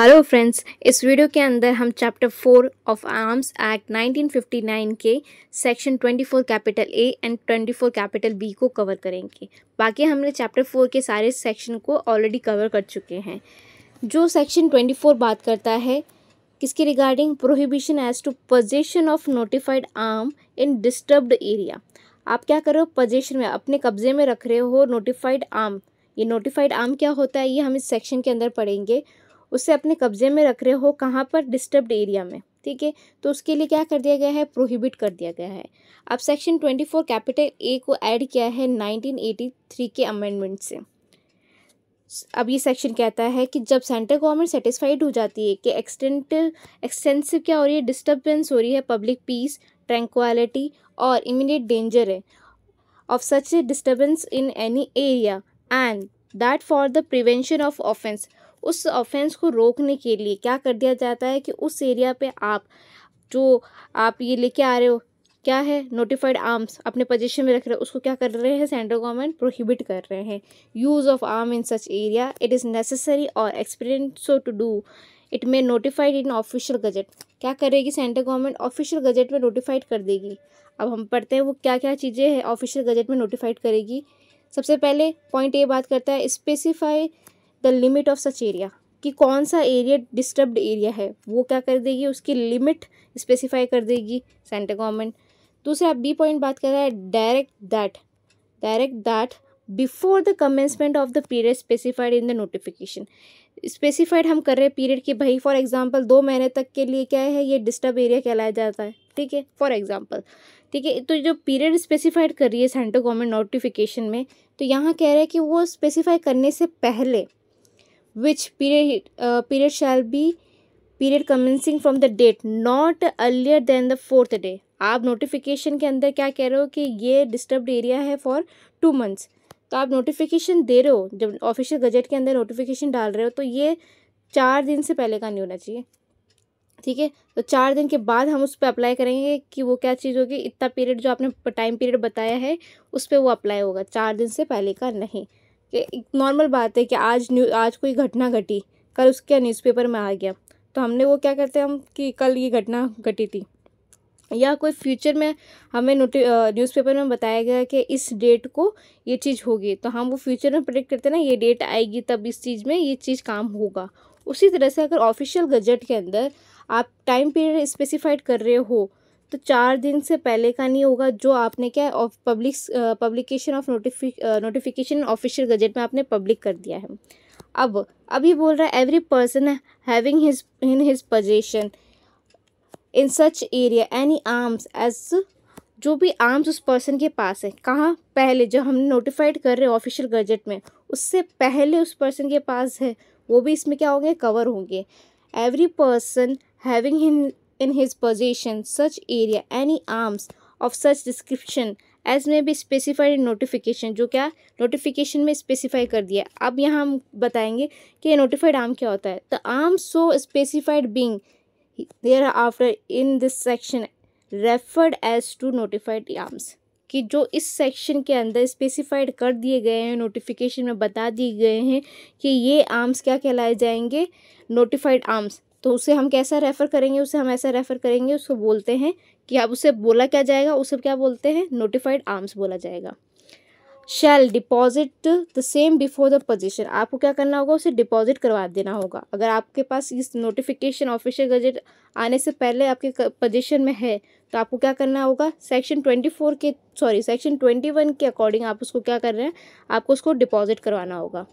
Hello friends इस video के अंदर हम chapter four of Arms Act 1959 के section 24 capital A and 24 capital B को कवर करेंगे बाकी हमने चैप्टर फोर के सारे सेक्शन को ऑलरेडी कवर कर चुके हैं जो सेक्शन 24 बात करता है किसके regarding prohibition as to possession of notified arm in disturbed area आप क्या करो पोजेशन में अपने कब्जे में रख रहे हो नोटिफाइड आर्म ये नोटिफाइड आर्म क्या होता है ये हम इस सेक्शन के अंदर पढ़ेंगे उसे अपने कब्जे में रख रहे हो कहाँ पर डिस्टर्ब्ड एरिया में ठीक है तो उसके लिए क्या कर दिया गया है प्रोहिबिट कर दिया गया है अब section twenty four capital A को ऐड किया है नाइनटीन एटी थ्री के अमेंडमेंट से अब ये सेक्शन कहता है कि जब सेंट्रल गवर्नमेंट सेटिस्फाइड हो जाती है कि एक्सटेंट एक्सटेंसिव क्या हो रही है डिस्टर्बेंस हो रही है पब्लिक पीस ट्रैंक्वालिटी और इमिडिएट डेंजर है of such disturbance in any area and that for the prevention of offence उस ऑफेंस को रोकने के लिए क्या कर दिया जाता है कि उस एरिया पे आप जो आप ये लेके आ रहे हो क्या है नोटिफाइड आर्म्स अपने पोजीशन में रख रहे हो उसको क्या कर रहे हैं सेंट्रल गवर्नमेंट प्रोहिबिट कर रहे हैं use of arm in such area it is necessary और experience so to do it may notified in official gazette क्या करेगी सेंट्रल गवर्नमेंट ऑफिशियल गजट में नोटिफाइड कर देगी अब हम पढ़ते हैं वो क्या क्या चीज़ें हैं ऑफिशियल गजट में नोटिफाइड करेगी सबसे पहले पॉइंट ए बात करता है specify the limit of such area कि कौन सा एरिया डिस्टर्ब्ड एरिया है वो क्या कर देगी उसकी लिमिट स्पेसिफाई कर देगी सेंटर गवर्नमेंट दूसरा बी पॉइंट बात कर रहा है direct that direct that before the commencement of the period specified in the notification specified हम कर रहे हैं पीरियड कि भाई फॉर एग्ज़ाम्पल दो महीने तक के लिए क्या है ये डिस्टर्ब एरिया कहलाया जाता है ठीक है फॉर एग्ज़ाम्पल ठीक है तो जो पीरियड स्पेसिफाइड कर रही है सेंट्रल गवर्नमेंट नोटिफिकेशन में तो यहाँ कह रहे हैं कि वो स्पेसिफाई करने से पहले which period uh, period shall be period commencing from the date not earlier than the fourth day आप नोटिफिकेशन के अंदर क्या कह रहे हो कि ये डिस्टर्ब एरिया है फॉर टू मंथ्स तो आप नोटिफिकेशन दे रहे हो जब ऑफिशियल गजट के अंदर नोटिफिकेशन डाल रहे हो तो ये चार दिन से पहले का नहीं होना चाहिए ठीक है तो चार दिन के बाद हम उस पर अप्लाई करेंगे कि वो क्या चीज़ होगी इतना पीरियड जो आपने टाइम पीरियड बताया है उस पर वो अप्लाई होगा चार दिन से पहले का नहीं कि नॉर्मल बात है कि आज न्यू आज कोई घटना घटी कल उसके न्यूज़पेपर में आ गया तो हमने वो क्या करते हैं हम कि कल ये घटना घटी थी या कोई फ्यूचर में हमें नोटि न्यूज़पेपर में बताया गया कि इस डेट को ये चीज़ होगी तो हम वो फ्यूचर में प्रेडिक्ट करते हैं ना ये डेट आएगी तब इस चीज़ में ये चीज़ काम होगा उसी तरह से अगर ऑफिशियल गजट के अंदर आप टाइम पीरियड स्पेसिफाइड कर रहे हो तो चार दिन से पहले का नहीं होगा जो आपने क्या ऑफ पब्लिक पब्लिकेशन ऑफ नोटिफिक नोटिफिकेशन ऑफिशियल गजट में आपने पब्लिक कर दिया है अब अभी बोल रहा है every person having his in his position in such area any arms as जो भी आर्म्स उस पर्सन के पास है कहाँ पहले जो हम नोटिफाइड कर रहे हैं ऑफिशियल गजट में उससे पहले उस पर्सन के पास है वो भी इसमें क्या होंगे कवर होंगे every person having in in his possession such area any arms of such description as may be specified in notification जो क्या नोटिफिकेशन में स्पेसिफाई कर दिया अब यहाँ हम बताएंगे कि नोटिफाइड आर्म क्या होता है the arm so specified being are after in this section referred as to notified arms कि जो इस सेक्शन के अंदर स्पेसिफाइड कर दिए गए हैं नोटिफिकेशन में बता दिए गए हैं कि ये आर्म्स क्या कहलाए जाएंगे नोटिफाइड आर्म्स तो उसे हम कैसा रेफ़र करेंगे उसे हम ऐसा रेफ़र करेंगे उसको बोलते हैं कि अब उसे बोला क्या जाएगा उसे क्या बोलते हैं नोटिफाइड आर्म्स बोला जाएगा shall deposit the same before the position आपको क्या करना होगा उसे डिपॉजिट करवा देना होगा अगर आपके पास इस नोटिफिकेशन ऑफिशियल गजट आने से पहले आपके पोजिशन में है तो आपको क्या करना होगा सेक्शन ट्वेंटी फोर के सॉरी सेक्शन ट्वेंटी वन के अकॉर्डिंग आप उसको क्या कर रहे हैं आपको उसको डिपॉजिट करवाना होगा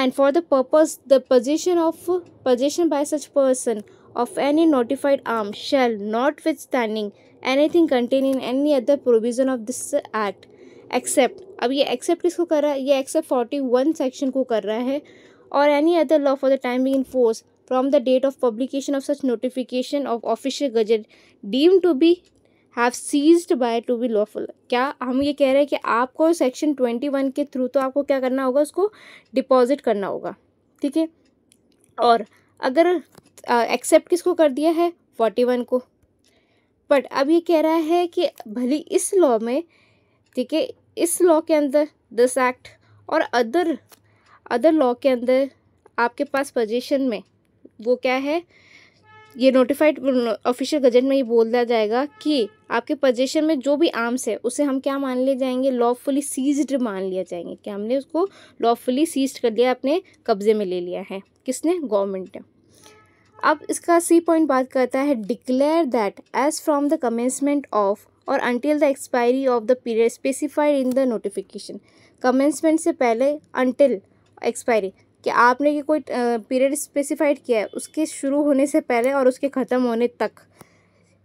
and for the purpose the possession of possession by such person of any notified arm shall notwithstanding anything contained in any other provision of this act except. अब ये एक्सेप्ट किसको कर रहा है ये एक्सेप्ट फोर्टी वन सेक्शन को कर रहा है और any other law for the time in force from the date of publication of such notification of official gazette deemed to be have seized by to be lawful क्या हम ये कह रहे हैं कि आपको सेक्शन ट्वेंटी वन के through तो आपको क्या करना होगा उसको डिपॉजिट करना होगा ठीक है और अगर एक्सेप्ट किसको कर दिया है फोर्टी वन को बट अब ये कह रहा है कि भली इस लॉ में ठीक है इस लॉ के अंदर दिस एक्ट और अदर अदर लॉ के अंदर आपके पास पोजिशन में वो क्या है ये नोटिफाइड ऑफिशियल गजट में ये बोल दिया जाएगा कि आपके पोजेशन में जो भी आर्म्स है उसे हम क्या मान लिए जाएंगे लॉफुली सीज्ड मान लिया जाएंगे कि हमने उसको लॉफुली सीज्ड कर लिया अपने कब्ज़े में ले लिया है किसने गवर्नमेंट ने अब इसका सी पॉइंट बात करता है declare that as from the commencement of और until the expiry of the period specified in the notification commencement से पहले अनटिल एक्सपायरी कि आपने ये कोई पीरियड स्पेसिफाइड किया है उसके शुरू होने से पहले और उसके ख़त्म होने तक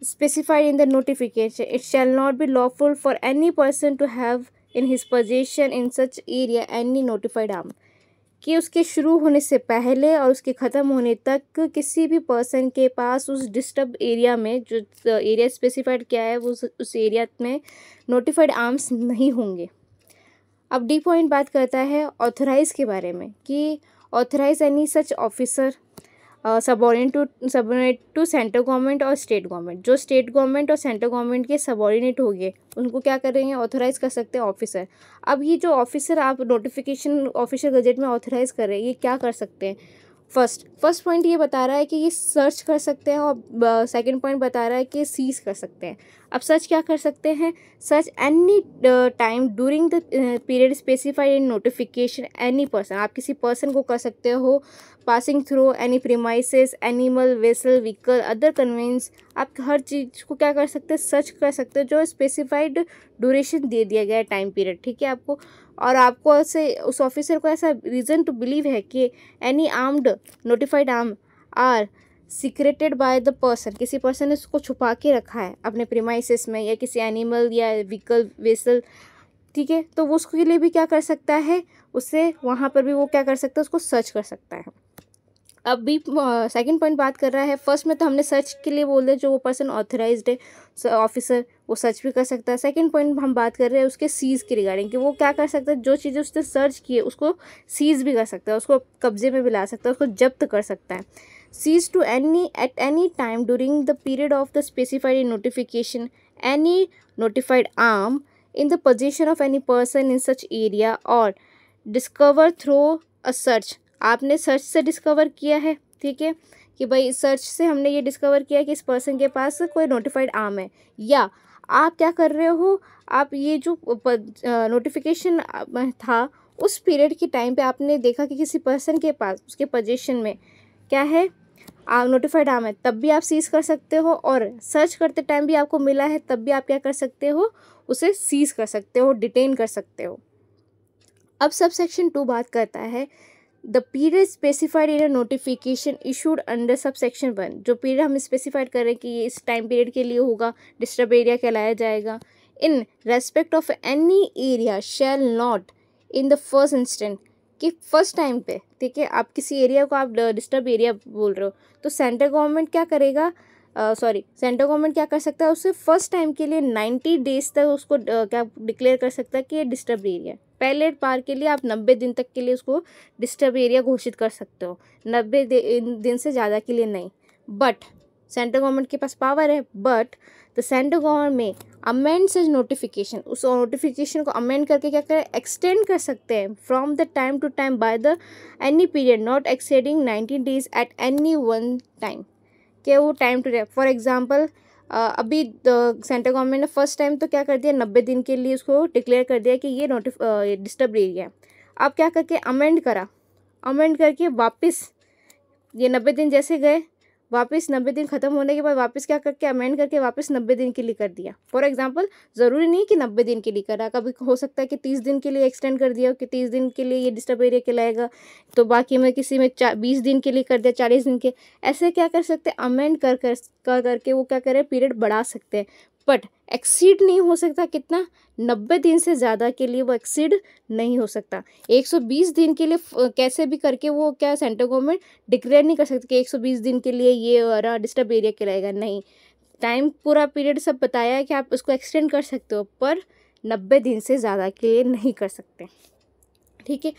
specified in the notification it shall not be lawful for any person to have in his position in such area any notified arm कि उसके शुरू होने से पहले और उसके ख़त्म होने तक किसी भी पर्सन के पास उस डिस्टर्ब एरिया में जो एरिया स्पेसिफाइड किया है वो उस एरिया में नोटिफाइड आर्म्स नहीं होंगे अब डी पॉइंट बात करता है ऑथोराइज के बारे में कि authorise any such officer subordinate to subordinate to central government और स्टेट गवर्नमेंट जो स्टेट गवर्नमेंट और सेंट्रल गवर्नमेंट के सबॉर्डिनेट हो गए उनको क्या करेंगे ऑथोराइज कर सकते हैं ऑफिसर अब ये जो ऑफिसर आप नोटिफिकेशन ऑफिशियल गजट में ऑथोराइज कर रहे हैं ये क्या कर सकते हैं फर्स्ट फर्स्ट पॉइंट ये बता रहा है कि ये सर्च कर सकते हैं और सेकंड पॉइंट बता रहा है कि सीज कर सकते हैं अब सर्च क्या कर सकते हैं search any time during the period specified in notification any person आप किसी पर्सन को कर सकते हो passing through any premises animal vessel vehicle other conveyance आप हर चीज़ को क्या कर सकते हैं सर्च कर सकते हो जो स्पेसिफाइड ड्यूरेशन दे दिया गया है टाइम पीरियड ठीक है आपको और आपको ऐसे उस ऑफिसर को ऐसा रीज़न टू बिलीव है कि any armed notified arm are secreted by the person किसी पर्सन ने उसको छुपा के रखा है अपने प्रीमाइसिस में या किसी एनिमल या व्हीकल वेसल ठीक है तो वो उसके लिए भी क्या कर सकता है उससे वहाँ पर भी वो क्या कर सकता है उसको सर्च कर सकता है अब भी सेकंड पॉइंट बात कर रहा है फर्स्ट में तो हमने सर्च के लिए बोल दिया जो वो पर्सन ऑथराइज है ऑफिसर वो सर्च भी कर सकता है सेकंड पॉइंट हम बात कर रहे हैं उसके सीज़ के रिगार्डिंग कि वो क्या कर सकता है जो चीज़ें उसने सर्च की है उसको सीज़ भी कर सकता है उसको कब्जे में भी ला सकता है उसको जब्त कर सकता है seize to any at any time during the period of the specified notification any notified arm in the position of any person in such area और डिस्कवर थ्रो अ सर्च आपने सर्च से डिस्कवर किया है ठीक है कि भाई search से हमने ये डिस्कवर किया कि इस पर्सन के पास कोई नोटिफाइड आम है या आप क्या कर रहे हो आप ये जो नोटिफिकेशन था उस पीरियड के टाइम पे आपने देखा कि किसी पर्सन के पास उसके पोजीशन में क्या है आप नोटिफाइड आम है तब भी आप सीज़ कर सकते हो और सर्च करते टाइम भी आपको मिला है तब भी आप क्या कर सकते हो उसे सीज़ कर सकते हो डिटेन कर सकते हो अब सब सेक्शन टू बात करता है the period specified in a notification issued under sub section one जो पीरियड हम स्पेसिफाइड कर रहे हैं कि ये इस टाइम पीरियड के लिए होगा डिस्टर्ब एरिया कहलाया जाएगा in respect of any area shall not in the first instant कि फर्स्ट टाइम पे ठीक है आप किसी एरिया को आप डिस्टर्ब एरिया बोल रहे हो तो सेंट्रल गवर्नमेंट क्या करेगा सॉरी सेंट्रल गवर्नमेंट क्या कर सकता है उसे फर्स्ट टाइम के लिए नाइन्टी डेज तक उसको uh, क्या डिक्लेयर कर सकता है कि ये डिस्टर्ब एरिया है पहले बार के लिए आप नब्बे दिन तक के लिए उसको डिस्टर्ब एरिया घोषित कर सकते हो नब्बे दिन से ज़्यादा के लिए नहीं बट सेंट्रल गवर्नमेंट के पास पावर है but the central government amends is notification उस नोटिफिकेशन को अमेंड करके क्या करें एक्सटेंड कर सकते हैं from the time to time by the any period not exceeding nineteen days at any one time के वो time to time for example अभी सेंट्रल गवर्नमेंट ने फर्स्ट टाइम तो क्या कर दिया नब्बे दिन के लिए उसको डिक्लेयर कर दिया कि ये नोटिफ डिस्टर्ब एरिया है अब क्या करके अमेंड करा अमेंड करके वापस ये नब्बे दिन जैसे गए वापस नब्बे दिन ख़त्म होने के बाद वापस क्या करके अमेंड करके वापस नब्बे दिन के लिए कर दिया फॉर एग्जाम्पल ज़रूरी नहीं कि नब्बे दिन के लिए करा कभी हो सकता है कि तीस दिन के लिए एक्सटेंड कर दिया कि तीस दिन के लिए ये डिस्टर्ब एरिया कहलाएगा तो बाकी में किसी में बीस दिन के लिए कर दिया चालीस दिन के ऐसे क्या कर सकते अमेंड कर कर करके वो क्या करें पीरियड बढ़ा सकते हैं बट एक्सीड नहीं हो सकता कितना नब्बे दिन से ज़्यादा के लिए वो एक्सीड नहीं हो सकता 120 दिन के लिए कैसे भी करके वो क्या सेंट्रल गवर्नमेंट डिक्लेयर नहीं कर सकती कि 120 दिन के लिए ये और डिस्टर्ब एरिया कहलाएगा नहीं टाइम पूरा पीरियड सब बताया है कि आप उसको एक्सटेंड कर सकते हो पर नब्बे दिन से ज़्यादा के लिए नहीं कर सकते ठीक है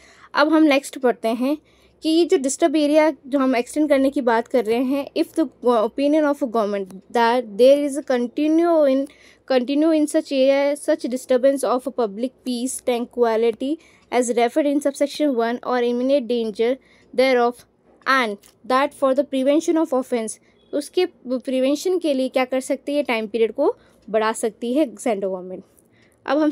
अब हम नेक्स्ट पढ़ते हैं कि ये जो डिस्टर्ब एरिया जो हम एक्सटेंड करने की बात कर रहे हैं if the opinion of a government that there is a continue in continue in such area such disturbance of a public peace referred in sub section one और imminent danger thereof and that for the prevention of offence उसके prevention के लिए क्या कर सकती है time period को बढ़ा सकती है सेंट्रल गवर्नमेंट अब हम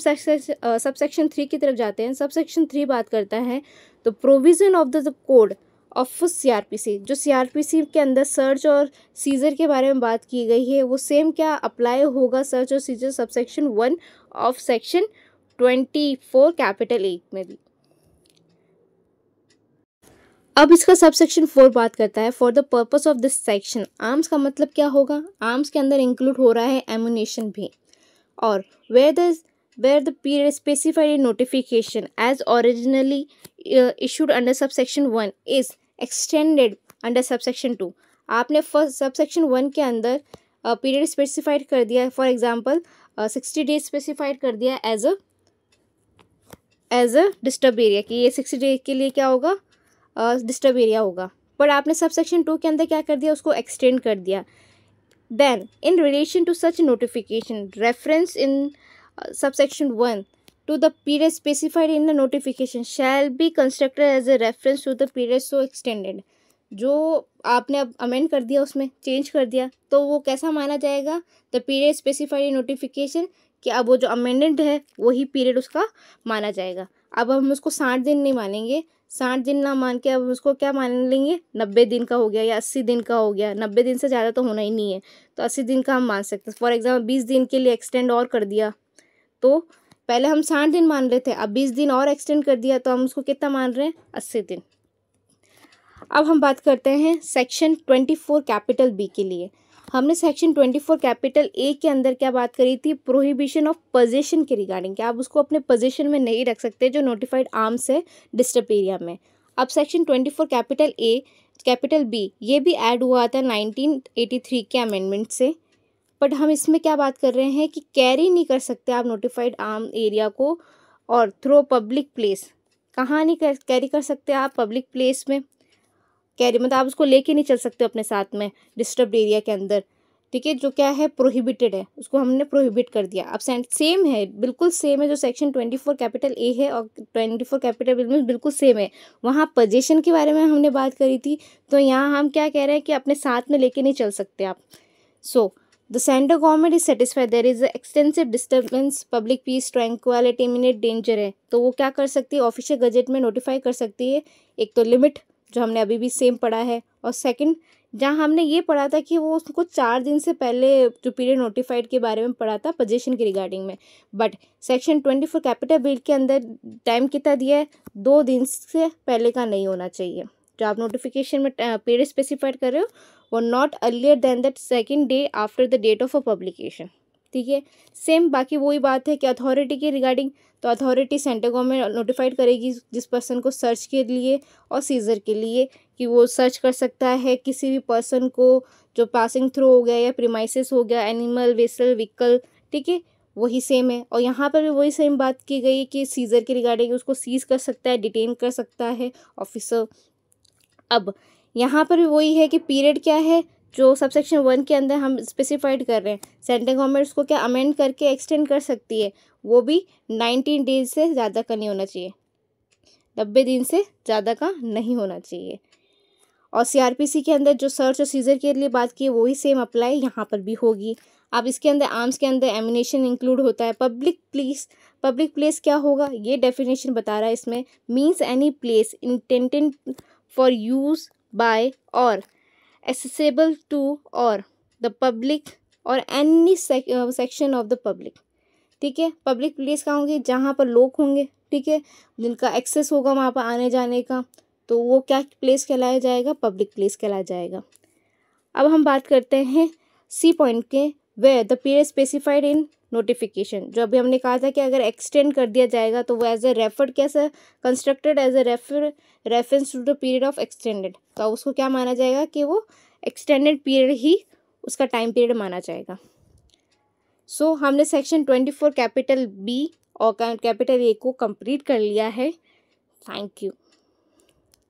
सब सेक्शन थ्री की तरफ जाते हैं सब सेक्शन थ्री बात करता है तो provision of the code of CrPC जो सीआरपीसी के अंदर सर्च और सीजर के बारे में बात की गई है वो सेम क्या अप्लाई होगा सर्च और seizure subsection one of section twenty four capital A में भी अब इसका सबसेक्शन फोर बात करता है for the purpose of this section arms का मतलब क्या होगा आर्म्स के अंदर इंक्लूड हो रहा है एमुनेशन भी और where the where the period specified notification as originally Uh, issued under subsection one is extended under subsection two आपने फर्स्ट सबसेक्शन वन के अंदर पीरियड uh, स्पेसिफाइड कर दिया है for example sixty days specified कर दिया as a as a disturb area कि ये सिक्सटी डेज के लिए क्या होगा डिस्टर्ब uh, एरिया होगा पर आपने सबसेक्शन टू के अंदर क्या कर दिया उसको एक्सटेंड कर दिया then in relation to such notification reference in subsection one to the period specified in the notification shall be constructed as a reference to the period so extended जो आपने अब अमेंड कर दिया उसमें चेंज कर दिया तो वो कैसा माना जाएगा the period specified in notification कि अब वो जो अमेंडेड है वही पीरियड उसका माना जाएगा अब हम उसको साठ दिन नहीं मानेंगे साठ दिन ना मान के अब हम उसको क्या मान लेंगे नब्बे दिन का हो गया या अस्सी दिन का हो गया नब्बे दिन से ज़्यादा तो होना ही नहीं है तो अस्सी दिन का हम मान सकते हैं फॉर एग्ज़ाम्पल बीस दिन के लिए एक्सटेंड और कर दिया तो पहले हम साठ दिन मान रहे थे अब बीस दिन और एक्सटेंड कर दिया तो हम उसको कितना मान रहे हैं अस्सी दिन अब हम बात करते हैं section twenty four capital B के लिए हमने section twenty four capital A के अंदर क्या बात करी थी प्रोहिबिशन ऑफ पोजिशन के रिगार्डिंग क्या आप उसको अपने पोजिशन में नहीं रख सकते जो नोटिफाइड आर्म्स है डिस्टर्ब एरिया में अब section twenty four capital A capital B ये भी ऐड हुआ था नाइनटीन एटी थ्री के अमेंडमेंट से बट हम इसमें क्या बात कर रहे हैं कि कैरी नहीं कर सकते आप नोटिफाइड आर्म एरिया को और थ्रो पब्लिक प्लेस कहाँ नहीं कर कैरी कर सकते आप पब्लिक प्लेस में कैरी मतलब आप उसको लेके नहीं चल सकते अपने साथ में डिस्टर्ब एरिया के अंदर ठीक है जो क्या है प्रोहिबिटेड है उसको हमने प्रोहिबिट कर दिया अब सेम है बिल्कुल सेम है जो section twenty four capital A है और ट्वेंटी फोर कैपिटल बिल में बिल्कुल सेम है वहाँ पोजेशन के बारे में हमने बात करी थी तो यहाँ हम क्या कह रहे हैं कि अपने साथ में लेके नहीं चल सकते आप सो so, The central government is satisfied there is extensive disturbance, public peace, tranquility, imminent danger है तो वो क्या कर सकती है ऑफिशियल गजट में नोटिफाई कर सकती है एक तो लिमिट जो हमने अभी भी सेम पढ़ा है और सेकंड जहाँ हमने ये पढ़ा था कि वो उसको चार दिन से पहले जो पीरियड नोटिफाइड के बारे में पढ़ा था पोजीशन के रिगार्डिंग में but section twenty four capital bill के अंदर टाइम कितना दिया है दो दिन से पहले का नहीं होना चाहिए जो आप नोटिफिकेशन में पीरियड स्पेसिफाइड कर रहे हो वो not earlier than that second day after the date of a publication ठीक है सेम बाकी वही बात है कि अथॉरिटी के रिगार्डिंग तो अथॉरिटी सेंटर गवर्नमेंट नोटिफाइड करेगी जिस पर्सन को सर्च के लिए और सीजर के लिए कि वो सर्च कर सकता है किसी भी पर्सन को जो पासिंग थ्रू हो गया या प्रीमाइसिस हो गया एनिमल वेसल व्हीकल ठीक है वही सेम है और यहाँ पर भी वही सेम बात की गई है कि सीज़र के रिगार्डिंग उसको सीज कर सकता है डिटेन कर सकता है ऑफिसर अब यहाँ पर भी वही है कि पीरियड क्या है जो सब सेक्शन वन के अंदर हम स्पेसिफाइड कर रहे हैं सेंट्रल गवर्नमेंट उसको क्या अमेंड करके एक्सटेंड कर सकती है वो भी नाइनटीन डेज से ज़्यादा का नहीं होना चाहिए नब्बे दिन से ज़्यादा का नहीं होना चाहिए और सीआरपीसी के अंदर जो सर्च और सीजर के लिए बात की वही सेम अप्लाई यहाँ पर भी होगी अब इसके अंदर आर्म्स के अंदर एमिनेशन इंक्लूड होता है पब्लिक प्लेस पब्लिक प्लेस क्या होगा ये डेफिनेशन बता रहा है इसमें means any place intended for use by और एसेबल टू और द पब्लिक और any section of the public ठीक है पब्लिक प्लेस कहाँ होंगे जहाँ पर लोग होंगे ठीक है जिनका एक्सेस होगा वहाँ पर आने जाने का तो वो क्या प्लेस कहलाया जाएगा पब्लिक प्लेस कहलाया जाएगा अब हम बात करते हैं सी पॉइंट के वे the period specified in notification जो अभी हमने कहा था कि अगर एक्सटेंड कर दिया जाएगा तो वो एज ए रेफर्ड कैसे constructed as a refer reference to the period of extended तो उसको क्या माना जाएगा कि वो एक्सटेंडेड पीरियड ही उसका टाइम पीरियड माना जाएगा सो so, हमने section twenty four capital B और कैपिटल ए को कंप्लीट कर लिया है थैंक यू